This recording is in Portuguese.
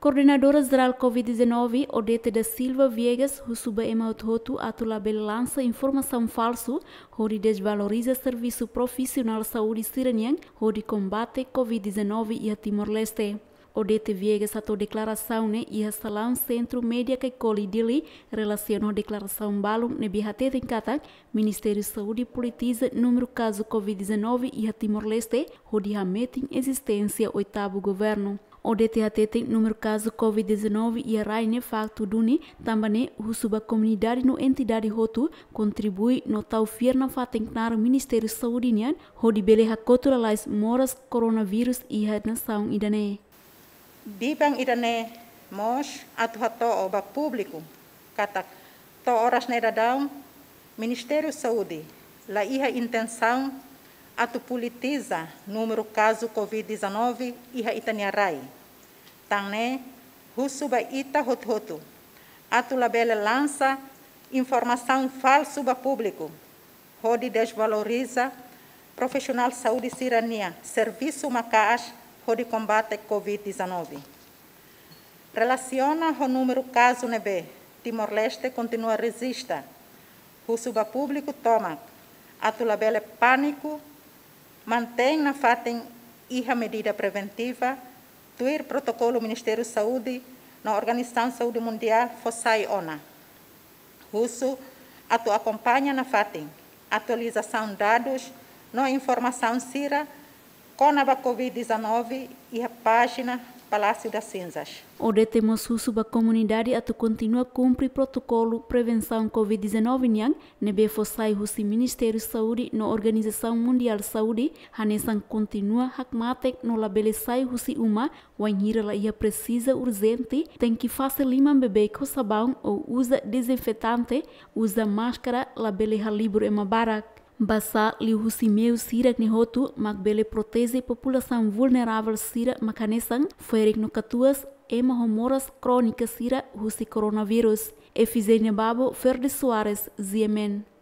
Coordenadora Geral Covid-19, Odete da Silva Viegas, Russuba Emautotu Atulabel lança informação falso, onde desvaloriza serviço profissional saúde siranian, onde combate Covid-19 e a Timor-Leste. Odete Viegas atou declaração né, e salão centro média que colhe dele relacionou declaração balum ne né? bihate tenkata Ministério de Saúde politiza número caso Covid-19 e a Timor-Leste, onde hametem existência oitavo governo o DTAT tem número caso Covid-19 e a raine facto duni também o suba comunidade no entidade rotu contribui no tal firna o Ministério Saúde nian hodi beleha kotulais moras coronavírus e redenção idane. Bibang idane mos atuato hato oba público kata. to horas na dadam Ministério Saúde la iha intenção atu politiza número caso Covid-19 iha itaniarai. Tanné, Russuba Ita Rototo. Atulabela lança informação falsa para público. hodi desvaloriza profissional saúde sirania serviço Macaas, hodi combate Covid-19. Relaciona o número caso nebe. Timor-Leste continua resista. Russuba público toma. Atulabela pânico, mantém na fatem e a medida preventiva instituir protocolo do Ministério da Saúde na Organização Saúde Mundial FOSAI ONA. Russo tua acompanha na FATIN, atualização de dados, na informação CIRA Conava Covid-19 e a página Palácio das Cinzas. Odete Massusu, a comunidade ato continua a cumprir protocolo prevenção Covid-19 nhang, nebe fosai husi Ministério Saúde na Organização Mundial Saúde, hanesan continua hakmatek no labele sai husi uma, wanhira la ia precisa urgente, tem que fazer lima bebê com sabão ou usa desinfetante, usa máscara, labele halibur e mabarak. Basa liuhusimeu sira gnihotu makbele protege população vulnerável sira makanesang ferik no katuas ema homoras crônicas sira husi coronavírus. Efizenia Babo Ferde Soares, Ziemen.